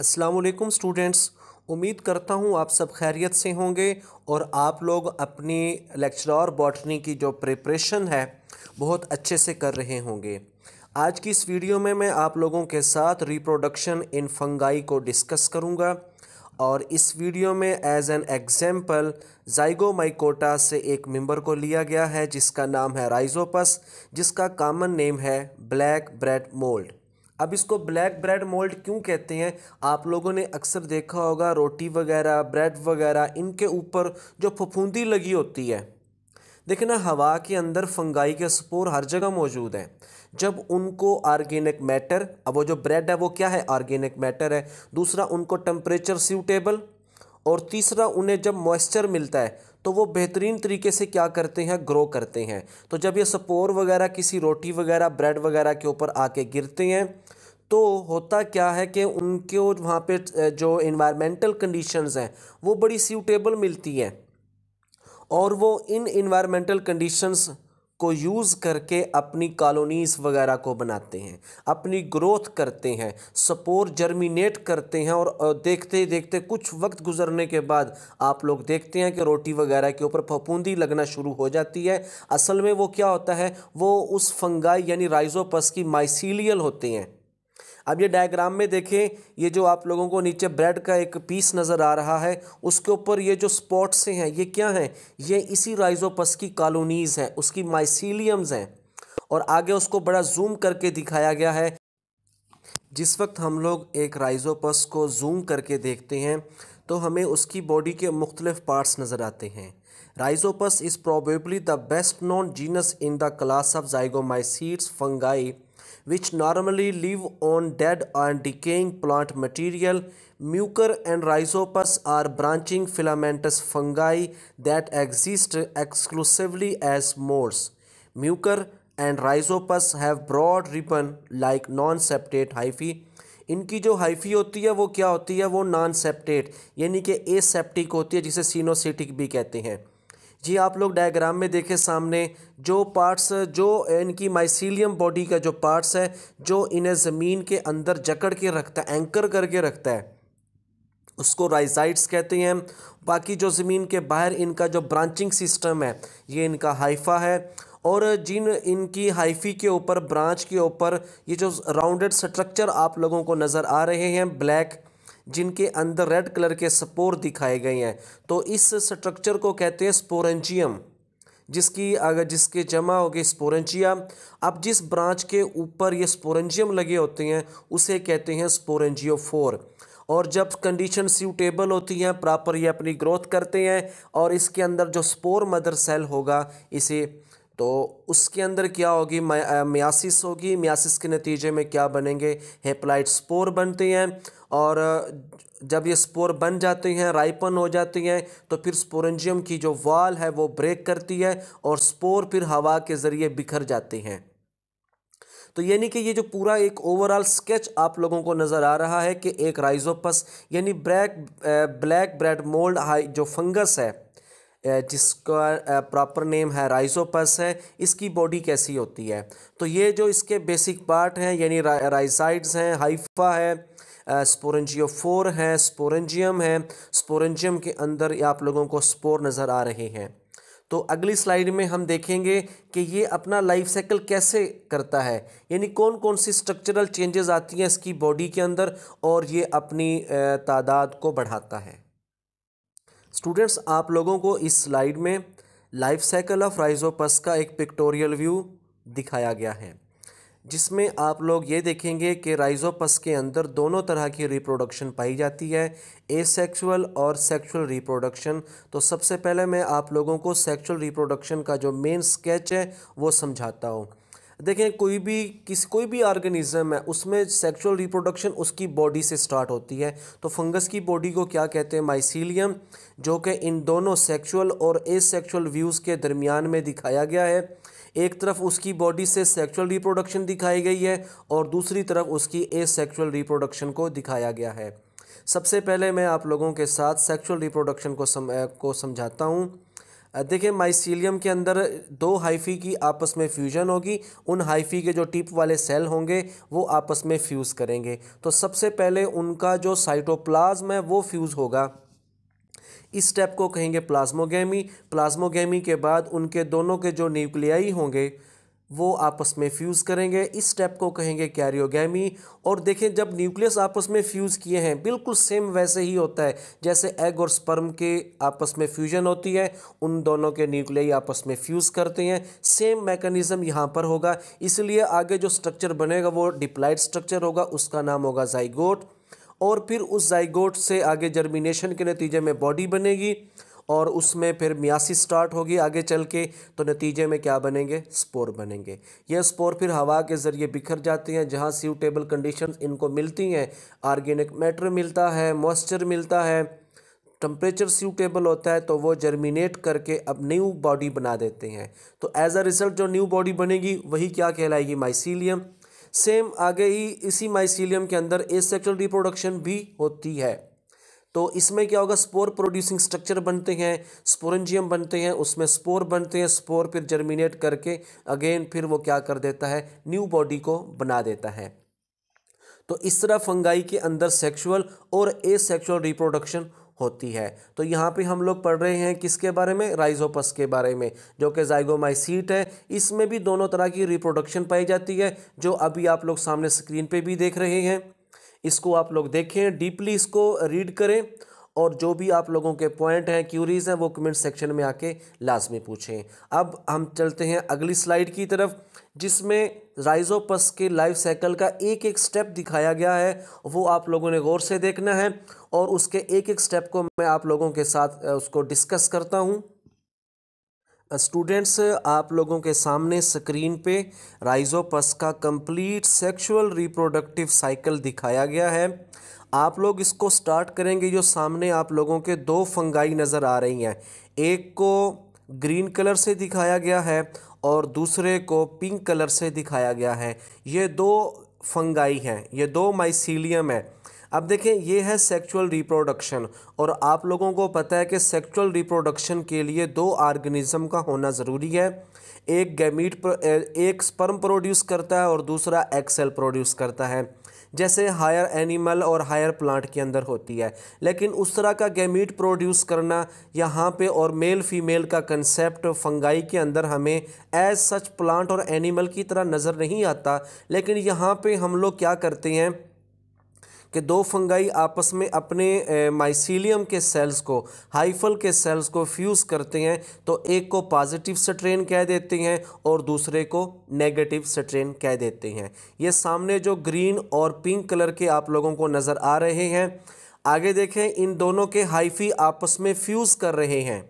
अस्सलाम वालेकुम स्टूडेंट्स उम्मीद करता हूँ आप सब खैरियत से होंगे और आप लोग अपनी लेक्चरर बॉटनी की जो प्रिपरेशन है बहुत अच्छे से कर रहे होंगे आज की इस वीडियो में मैं आप लोगों के साथ रिप्रोडक्शन इन फंगाई को डिस्कस करूँगा और इस वीडियो में as an example Zygomycota से एक मेंबर को लिया गया है जिसका नाम है राइजोपस जिसका कॉमन नेम है ब्लैक ब्रेड मोल्ड अब इसको ब्लैक ब्रेड मोल्ड क्यों कहते हैं आप लोगों ने अक्सर देखा होगा रोटी वगैरह ब्रेड वगैरह इनके ऊपर जो फफूंदी लगी होती है देखना ना हवा के अंदर फंगाई के स्पोर हर जगह मौजूद हैं जब उनको ऑर्गेनिक मैटर अब वो जो ब्रेड है वो क्या है ऑर्गेनिक मैटर है दूसरा उनको टेम्परेचर सूटेबल और तीसरा उन्हें जब मॉइस्चर मिलता है तो वो बेहतरीन तरीके से क्या करते हैं ग्रो करते हैं तो जब ये सपोर वगैरह किसी रोटी वगैरह ब्रेड वगैरह के ऊपर आके गिरते हैं तो होता क्या है कि उनके वहाँ पे जो इन्वायरमेंटल कंडीशंस हैं वो बड़ी सूटेबल मिलती हैं और वो इन इन्वायरमेंटल कंडीशंस को यूज़ करके अपनी कॉलोनीस वगैरह को बनाते हैं अपनी ग्रोथ करते हैं सपोर जर्मिनेट करते हैं और देखते देखते कुछ वक्त गुजरने के बाद आप लोग देखते हैं कि रोटी वगैरह के ऊपर फफूंदी लगना शुरू हो जाती है असल में वो क्या होता है वो उस फंगाई यानी राइजोपस की माइसीलियल होते हैं अब ये डायग्राम में देखें ये जो आप लोगों को नीचे ब्रेड का एक पीस नज़र आ रहा है उसके ऊपर ये जो स्पॉट्स हैं ये क्या हैं ये इसी राइजोपस की कॉलोनीज़ हैं उसकी माइसीलियम्स हैं और आगे उसको बड़ा जूम करके दिखाया गया है जिस वक्त हम लोग एक राइजोपस को जूम करके देखते हैं तो हमें उसकी बॉडी के मुख्तलिफ पार्ट्स नज़र आते हैं Rhizopus is probably the best known genus in the class of zygomycetes fungi which normally live on dead and decaying plant material. Mucor and rhizopus are branching filamentous fungi that exist exclusively as mores. Mucor and rhizopus have broad ribbon like non-septate hyphae इनकी जो hyphae होती है वो क्या होती है वो non septate यानी कि ए होती है जिसे सीनोसेटिक भी कहते हैं जी आप लोग डायग्राम में देखें सामने जो पार्ट्स जो इनकी माइसीलियम बॉडी का जो पार्ट्स है जो इन्हें ज़मीन के अंदर जकड़ के रखता है एंकर करके रखता है उसको राइजाइट्स कहते हैं बाकी जो ज़मीन के बाहर इनका जो ब्रांचिंग सिस्टम है ये इनका हाइफा है और जिन इनकी हाइफी के ऊपर ब्रांच के ऊपर ये जो राउंडेड स्ट्रक्चर आप लोगों को नज़र आ रहे हैं ब्लैक जिनके अंदर रेड कलर के स्पोर दिखाए गए हैं तो इस स्ट्रक्चर को कहते हैं स्पोरेंजियम जिसकी अगर जिसके जमा हो गए स्पोरेंजिया अब जिस ब्रांच के ऊपर ये स्पोरेंजियम लगे होते हैं उसे कहते हैं फोर और जब कंडीशन सूटेबल होती हैं प्रॉपर ये अपनी ग्रोथ करते हैं और इसके अंदर जो स्पोर मदर सेल होगा इसे तो उसके अंदर क्या होगी मियासिस होगी मियासिस के नतीजे में क्या बनेंगे हेप्लाइट स्पोर बनते हैं और जब ये स्पोर बन जाती हैं राइपन हो जाती हैं तो फिर स्पोरेंजियम की जो वाल है वो ब्रेक करती है और स्पोर फिर हवा के ज़रिए बिखर जाती हैं तो यानी कि ये जो पूरा एक ओवरऑल स्केच आप लोगों को नज़र आ रहा है कि एक राइजोपस यानी ब्रैक ब्लैक ब्रेड मोल्ड हाई जो फंगस है जिसका प्रॉपर नेम है राइजोपस है इसकी बॉडी कैसी होती है तो ये जो इसके बेसिक पार्ट हैं यानी रा, राइसाइड्स हैं हाइफा है स्पोरेंजियोफोर है स्पोरेंजियम है स्पोरेंजियम के अंदर आप लोगों को स्पोर नज़र आ रहे हैं तो अगली स्लाइड में हम देखेंगे कि ये अपना लाइफ साइकिल कैसे करता है यानी कौन कौन सी स्ट्रक्चरल चेंजेस आती हैं इसकी बॉडी के अंदर और ये अपनी तादाद को बढ़ाता है स्टूडेंट्स आप लोगों को इस स्लाइड में लाइफ साइकिल ऑफ राइजोपस का एक पिक्टोरियल व्यू दिखाया गया है जिसमें आप लोग ये देखेंगे कि राइजोपस के अंदर दोनों तरह की रिप्रोडक्शन पाई जाती है एसेक्सुअल और सेक्सुअल रिप्रोडक्शन तो सबसे पहले मैं आप लोगों को सेक्सुअल रिप्रोडक्शन का जो मेन स्केच है वो समझाता हूँ देखें कोई भी किस कोई भी ऑर्गेनिज्म है उसमें सेक्सुअल रिप्रोडक्शन उसकी बॉडी से स्टार्ट होती है तो फंगस की बॉडी को क्या कहते हैं माइसीलियम जो कि इन दोनों सेक्सुअल और एसेक्सुअल व्यूज़ के दरमियान में दिखाया गया है एक तरफ उसकी बॉडी से सेक्सुअल रिप्रोडक्शन दिखाई गई है और दूसरी तरफ उसकी एसेक्सुअल रिप्रोडक्शन को दिखाया गया है सबसे पहले मैं आप लोगों के साथ सेक्सुअल रिप्रोडक्शन को सम, को समझाता हूँ देखिए माइसीलियम के अंदर दो हाइफी की आपस में फ्यूजन होगी उन हाइफी के जो टिप वाले सेल होंगे वो आपस में फ्यूज़ करेंगे तो सबसे पहले उनका जो साइटोप्लाज्म है वो फ्यूज़ होगा इस स्टेप को कहेंगे प्लाज्मोगेमी प्लाज्मोगेमी के बाद उनके दोनों के जो न्यूक्लियाई होंगे वो आपस में फ्यूज़ करेंगे इस स्टेप को कहेंगे कैरियोगैमी और देखें जब न्यूक्लियस आपस में फ्यूज़ किए हैं बिल्कुल सेम वैसे ही होता है जैसे एग और स्पर्म के आपस में फ्यूजन होती है उन दोनों के न्यूक्लियाई आपस में फ्यूज़ करते हैं सेम मैकेनिज़म यहाँ पर होगा इसलिए आगे जो स्ट्रक्चर बनेगा वो डिप्लाइड स्ट्रक्चर होगा उसका नाम होगा जाइगोट और फिर उस जाइगोट से आगे जर्मिनेशन के नतीजे में बॉडी बनेगी और उसमें फिर मियासी स्टार्ट होगी आगे चल के तो नतीजे में क्या बनेंगे स्पोर बनेंगे यह स्पोर फिर हवा के ज़रिए बिखर जाते हैं जहाँ सीटेबल कंडीशन इनको मिलती हैं आर्गेनिक मैटर मिलता है मॉइस्चर मिलता है टम्परेचर सूटेबल होता है तो वो जर्मिनेट करके अब न्यू बॉडी बना देते हैं तो एज अ रिज़ल्ट जो न्यू बॉडी बनेगी वही क्या कहलाएगी माइसीलियम सेम आगे ही इसी माइसीलियम के अंदर एसेक्सुअल रिप्रोडक्शन भी होती है तो इसमें क्या होगा स्पोर प्रोड्यूसिंग स्ट्रक्चर बनते हैं स्पोरेंजियम बनते हैं उसमें स्पोर बनते हैं स्पोर फिर जर्मिनेट करके अगेन फिर वो क्या कर देता है न्यू बॉडी को बना देता है तो इस तरह फंगाई के अंदर सेक्सुअल और एसेक्सुअल रिप्रोडक्शन होती है तो यहाँ पे हम लोग पढ़ रहे हैं किसके बारे में राइजोपस के बारे में जो कि जाइगोमाइसीट है इसमें भी दोनों तरह की रिप्रोडक्शन पाई जाती है जो अभी आप लोग सामने स्क्रीन पे भी देख रहे हैं इसको आप लोग देखें डीपली इसको रीड करें और जो भी आप लोगों के पॉइंट हैं क्यूरीज हैं वो कमेंट सेक्शन में आके लाजमी पूछें अब हम चलते हैं अगली स्लाइड की तरफ जिसमें राइजोपस के लाइफ साइकिल का एक एक स्टेप दिखाया गया है वो आप लोगों ने गौर से देखना है और उसके एक एक स्टेप को मैं आप लोगों के साथ उसको डिस्कस करता हूँ स्टूडेंट्स आप लोगों के सामने स्क्रीन पे राइजोपस का कंप्लीट सेक्सुअल रिप्रोडक्टिव साइकिल दिखाया गया है आप लोग इसको स्टार्ट करेंगे जो सामने आप लोगों के दो फंगाई नज़र आ रही हैं एक को ग्रीन कलर से दिखाया गया है और दूसरे को पिंक कलर से दिखाया गया है ये दो फंगाई हैं ये दो माइसीलियम है अब देखें ये है सेक्चुअल रिप्रोडक्शन और आप लोगों को पता है कि सेक्चुअल रिप्रोडक्शन के लिए दो आर्गेनिज़म का होना ज़रूरी है एक गैमीट एक स्पर्म प्रोड्यूस करता है और दूसरा एक्सेल प्रोड्यूस करता है जैसे हायर एनिमल और हायर प्लांट के अंदर होती है लेकिन उस तरह का गैमीट प्रोड्यूस करना यहाँ पे और मेल फीमेल का कंसेप्ट फंगाई के अंदर हमें एज सच प्लांट और एनिमल की तरह नज़र नहीं आता लेकिन यहाँ पे हम लोग क्या करते हैं कि दो फंगाई आपस में अपने माइसीलियम के सेल्स को हाइफल के सेल्स को फ्यूज़ करते हैं तो एक को पॉजिटिव स्ट्रेन कह देते हैं और दूसरे को नेगेटिव स्ट्रेन कह देते हैं ये सामने जो ग्रीन और पिंक कलर के आप लोगों को नज़र आ रहे हैं आगे देखें इन दोनों के हाइफी आपस में फ्यूज़ कर रहे हैं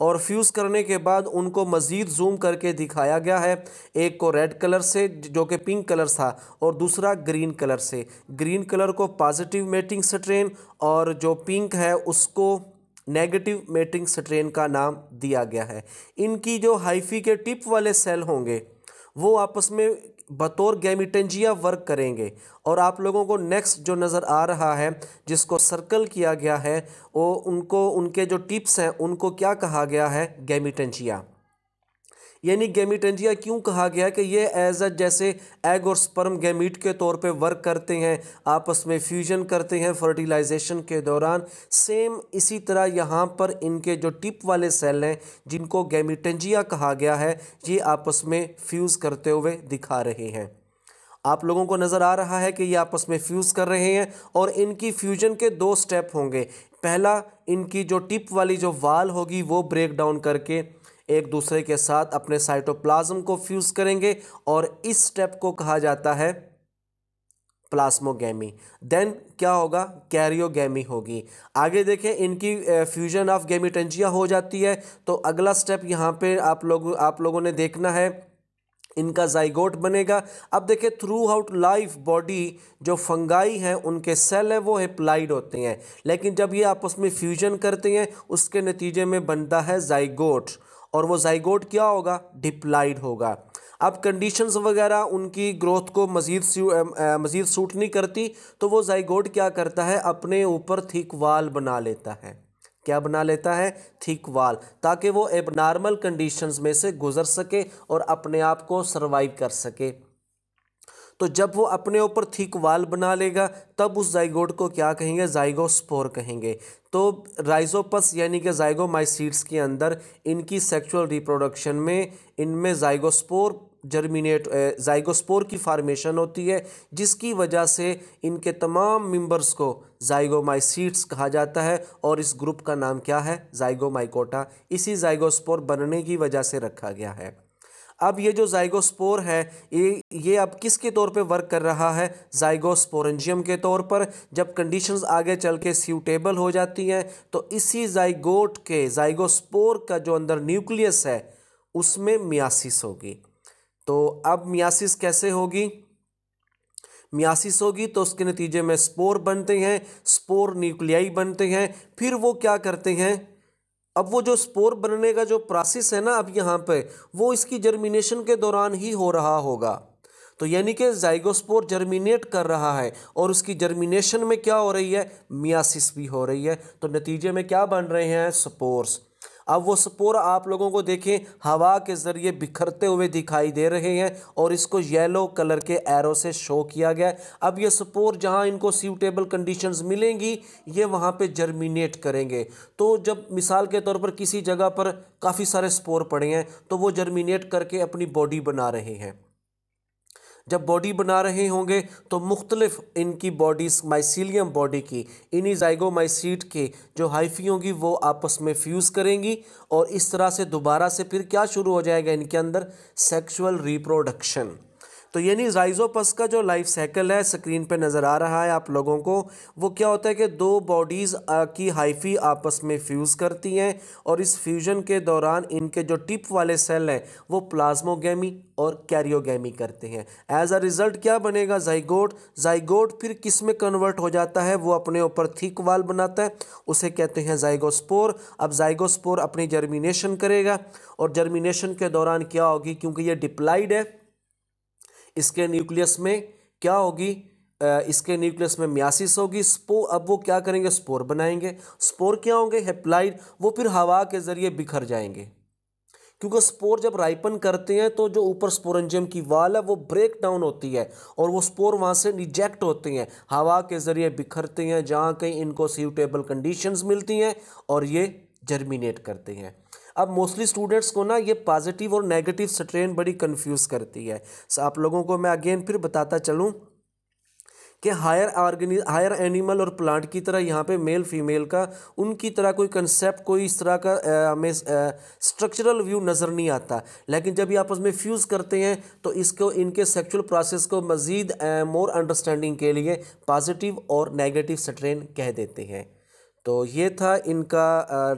और फ्यूज़ करने के बाद उनको मज़ीद जूम करके दिखाया गया है एक को रेड कलर से जो कि पिंक कलर था और दूसरा ग्रीन कलर से ग्रीन कलर को पॉजिटिव मेटिंग स्ट्रेन और जो पिंक है उसको नेगेटिव मेटिंग स्ट्रेन का नाम दिया गया है इनकी जो हाइफी के टिप वाले सेल होंगे वो आपस में बतौर गैमिटेंजिया वर्क करेंगे और आप लोगों को नेक्स्ट जो नज़र आ रहा है जिसको सर्कल किया गया है वो उनको उनके जो टिप्स हैं उनको क्या कहा गया है गैमिटेंजिया यानी गेमिटेंजिया क्यों कहा गया कि ये एज अ जैसे एग और स्पर्म गेमीट के तौर पे वर्क करते हैं आपस में फ्यूजन करते हैं फर्टिलाइजेशन के दौरान सेम इसी तरह यहाँ पर इनके जो टिप वाले सेल हैं जिनको गेमिटेंजिया कहा गया है ये आपस में फ्यूज़ करते हुए दिखा रहे हैं आप लोगों को नज़र आ रहा है कि ये आपस में फ्यूज़ कर रहे हैं और इनकी फ्यूजन के दो स्टेप होंगे पहला इनकी जो टिप वाली जो वाल होगी वो ब्रेक डाउन करके एक दूसरे के साथ अपने साइटोप्लाज्म को फ्यूज़ करेंगे और इस स्टेप को कहा जाता है प्लास्मोगेमी देन क्या होगा कैरियोगेमी होगी आगे देखें इनकी फ्यूजन ऑफ गेमिटेंजिया हो जाती है तो अगला स्टेप यहाँ पे आप लोग आप लोगों ने देखना है इनका जाइगोट बनेगा अब देखिए थ्रू आउट लाइफ बॉडी जो फंगाई हैं उनके सेल हैं वो हेप्लाइड होते हैं लेकिन जब ये आपस में फ्यूजन करते हैं उसके नतीजे में बनता है जाइगोट और वो जाइगोट क्या होगा डिप्लाइड होगा अब कंडीशंस वगैरह उनकी ग्रोथ को मज़ीद मज़ीद सूट नहीं करती तो वो जाइगोट क्या करता है अपने ऊपर थिक वाल बना लेता है क्या बना लेता है थिक वाल ताकि वो एबनॉर्मल कंडीशंस में से गुजर सके और अपने आप को सर्वाइव कर सके तो जब वो अपने ऊपर थिक वाल बना लेगा तब उस जाइगोड को क्या कहेंगे जाइगोस्पोर कहेंगे तो राइजोपस यानी कि जाइगोमाइसीड्स के अंदर इनकी सेक्सुअल रिप्रोडक्शन में इनमें जाइगोस्पोर जर्मिनेट जाइगोस्पोर की फार्मेशन होती है जिसकी वजह से इनके तमाम मेंबर्स को जाइगोमाइसीड्स कहा जाता है और इस ग्रुप का नाम क्या है जाइगोमाइकोटा इसी जाइगोस्पोर बनने की वजह से रखा गया है अब ये जो जाइगोस्पोर है ये ये अब किसके तौर पे वर्क कर रहा है जाइगोस्पोरेंजियम के तौर पर जब कंडीशंस आगे चल के स्यूटेबल हो जाती हैं तो इसी जाइगोट के जाइगोस्पोर का जो अंदर न्यूक्लियस है उसमें मियासिस होगी तो अब मियासिस कैसे होगी मियासिस होगी तो उसके नतीजे में स्पोर बनते हैं स्पोर न्यूक्लियाई बनते हैं फिर वो क्या करते हैं अब वो जो स्पोर बनने का जो प्रोसेस है ना अब यहाँ पे वो इसकी जर्मिनेशन के दौरान ही हो रहा होगा तो यानी कि जाइगोस्पोर जर्मिनेट कर रहा है और उसकी जर्मिनेशन में क्या हो रही है मियासिस भी हो रही है तो नतीजे में क्या बन रहे हैं स्पोर्स अब वो स्पोर आप लोगों को देखें हवा के ज़रिए बिखरते हुए दिखाई दे रहे हैं और इसको येलो कलर के एरो से शो किया गया अब ये स्पोर जहाँ इनको सूटेबल कंडीशंस मिलेंगी ये वहाँ पे जर्मिनेट करेंगे तो जब मिसाल के तौर पर किसी जगह पर काफ़ी सारे स्पोर पड़े हैं तो वो जर्मिनेट करके अपनी बॉडी बना रहे हैं जब बॉडी बना रहे होंगे तो मुख्तलिफ इनकी बॉडीज़ माइसीलियम बॉडी की इन्हीं जाइगोमाइसीट के जो हाइफी होंगी वो आपस में फ्यूज़ करेंगी और इस तरह से दोबारा से फिर क्या शुरू हो जाएगा इनके अंदर सेक्सुअल रिप्रोडक्शन तो यानी जाइजोपस का जो लाइफ साइकिल है स्क्रीन पे नज़र आ रहा है आप लोगों को वो क्या होता है कि दो बॉडीज़ की हाइफी आपस में फ्यूज़ करती हैं और इस फ्यूज़न के दौरान इनके जो टिप वाले सेल हैं वो प्लाज्मोगेमी और कैरियोगेमी करते हैं एज अ रिज़ल्ट क्या बनेगा जाइगोट जाइगोट फिर किस में कन्वर्ट हो जाता है वो अपने ऊपर थीक वाल बनाता है उसे कहते हैं जाइगोस्पोर अब जाइगोस्पोर अपनी जर्मिनेशन करेगा और जर्मिनेशन के दौरान क्या होगी क्योंकि ये डिप्लाइड है इसके न्यूक्लियस में क्या होगी इसके न्यूक्लियस में म्यासिस होगी स्पो अब वो क्या करेंगे स्पोर बनाएंगे स्पोर क्या होंगे हेप्लाइड वो फिर हवा के ज़रिए बिखर जाएंगे क्योंकि स्पोर जब राइपन करते हैं तो जो ऊपर स्पोरेंजियम की वाल है वो ब्रेक डाउन होती है और वो स्पोर वहाँ से रिजेक्ट होते हैं हवा के ज़रिए बिखरते हैं जहाँ कहीं इनको सूटेबल कंडीशंस मिलती हैं और ये जर्मिनेट करते हैं अब मोस्टली स्टूडेंट्स को ना ये पॉजिटिव और नेगेटिव स्ट्रेन बड़ी कन्फ्यूज़ करती है सो आप लोगों को मैं अगेन फिर बताता चलूँ कि हायर ऑर्गेनि हायर एनिमल और प्लांट की तरह यहाँ पे मेल फीमेल का उनकी तरह कोई कंसेप्ट कोई इस तरह का हमें स्ट्रक्चरल व्यू नज़र नहीं आता लेकिन जब ये आपस में फ्यूज़ करते हैं तो इसको इनके सेक्चुअल प्रोसेस को मज़ीद मोर अंडरस्टैंडिंग के लिए पॉजिटिव और नेगेटिव स्ट्रेन कह देते हैं तो ये था इनका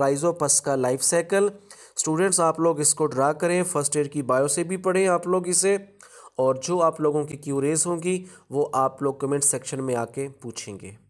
राइजोपस का लाइफ साइकिल स्टूडेंट्स आप लोग इसको ड्रा करें फर्स्ट ईयर की बायो से भी पढ़ें आप लोग इसे और जो आप लोगों की क्यूरेज होंगी वो आप लोग कमेंट सेक्शन में आके पूछेंगे